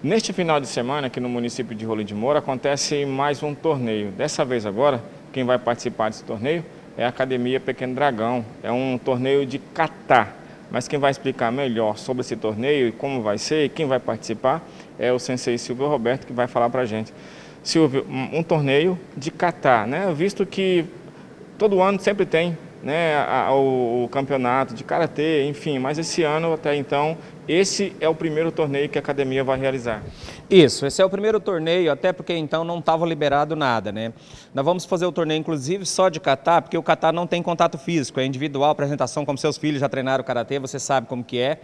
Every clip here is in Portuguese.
Neste final de semana, aqui no município de Rolim de Moura, acontece mais um torneio. Dessa vez agora, quem vai participar desse torneio é a Academia Pequeno Dragão. É um torneio de catar. Mas quem vai explicar melhor sobre esse torneio e como vai ser e quem vai participar é o sensei Silvio Roberto, que vai falar para a gente. Silvio, um torneio de catar, né? visto que todo ano sempre tem né, o campeonato de karatê, enfim, mas esse ano até então esse é o primeiro torneio que a academia vai realizar. Isso, esse é o primeiro torneio, até porque então não estava liberado nada, né? Nós vamos fazer o torneio, inclusive, só de catar, porque o catar não tem contato físico, é individual, apresentação, como seus filhos já treinaram karatê, você sabe como que é.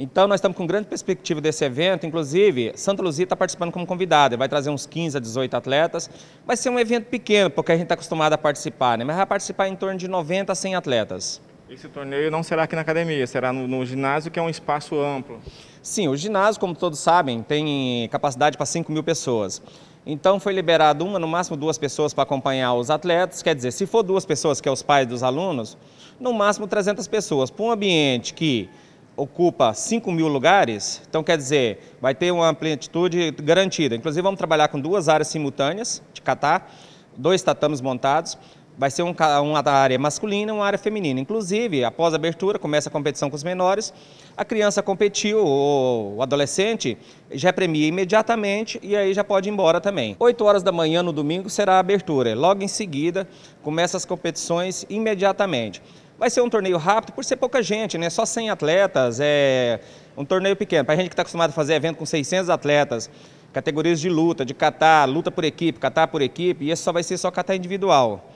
Então, nós estamos com grande perspectiva desse evento. Inclusive, Santa Luzia está participando como convidada. Vai trazer uns 15 a 18 atletas. Vai ser um evento pequeno, porque a gente está acostumado a participar, né? Mas vai participar em torno de 90 a 100 atletas. Esse torneio não será aqui na academia, será no, no ginásio, que é um espaço amplo. Sim, o ginásio, como todos sabem, tem capacidade para 5 mil pessoas. Então foi liberado uma, no máximo duas pessoas para acompanhar os atletas. Quer dizer, se for duas pessoas, que é os pais dos alunos, no máximo 300 pessoas. Para um ambiente que ocupa 5 mil lugares, então quer dizer, vai ter uma amplitude garantida. Inclusive vamos trabalhar com duas áreas simultâneas de catar, dois tatames montados, vai ser um, uma área masculina e uma área feminina. Inclusive, após a abertura, começa a competição com os menores, a criança competiu, o adolescente já premia imediatamente e aí já pode ir embora também. 8 horas da manhã no domingo será a abertura, logo em seguida começa as competições imediatamente. Vai ser um torneio rápido por ser pouca gente, né? Só 100 atletas, é um torneio pequeno. Para a gente que está acostumado a fazer evento com 600 atletas, categorias de luta, de catar, luta por equipe, catar por equipe, e esse só vai ser só catar individual.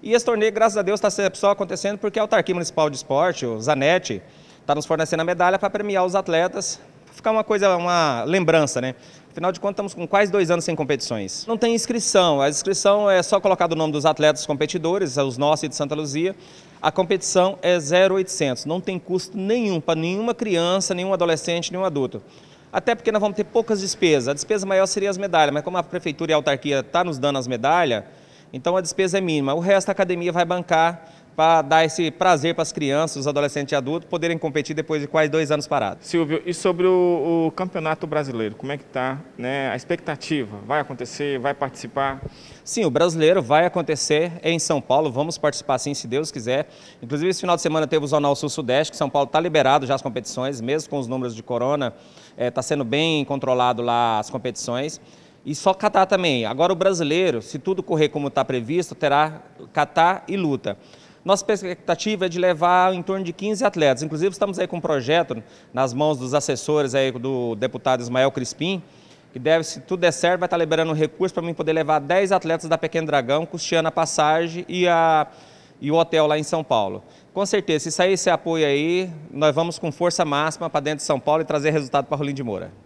E esse torneio, graças a Deus, está só acontecendo porque a é Autarquia Municipal de Esporte, o Zanetti, está nos fornecendo a medalha para premiar os atletas ficar uma coisa, uma lembrança, né? Afinal de contas, estamos com quase dois anos sem competições. Não tem inscrição, a inscrição é só colocar o nome dos atletas competidores, é os nossos e de Santa Luzia. A competição é 0,800, não tem custo nenhum para nenhuma criança, nenhum adolescente, nenhum adulto. Até porque nós vamos ter poucas despesas. A despesa maior seria as medalhas, mas como a prefeitura e a autarquia estão tá nos dando as medalhas, então a despesa é mínima. O resto a academia vai bancar para dar esse prazer para as crianças, os adolescentes e adultos poderem competir depois de quase dois anos parados. Silvio, e sobre o, o Campeonato Brasileiro, como é que está né, a expectativa? Vai acontecer? Vai participar? Sim, o Brasileiro vai acontecer em São Paulo, vamos participar sim, se Deus quiser. Inclusive, esse final de semana teve o Zonal Sul-Sudeste, que São Paulo está liberado já as competições, mesmo com os números de corona, está eh, é, sendo bem controlado lá as competições. E só Catar também. Agora o brasileiro, se tudo correr como está previsto, terá Catar e luta. Nossa expectativa é de levar em torno de 15 atletas. Inclusive, estamos aí com um projeto nas mãos dos assessores aí do deputado Ismael Crispim, que deve, se tudo der certo, vai estar liberando um recurso para mim poder levar 10 atletas da Pequeno Dragão, custeando a passagem e, a, e o hotel lá em São Paulo. Com certeza, se sair esse apoio aí, nós vamos com força máxima para dentro de São Paulo e trazer resultado para Rolim de Moura.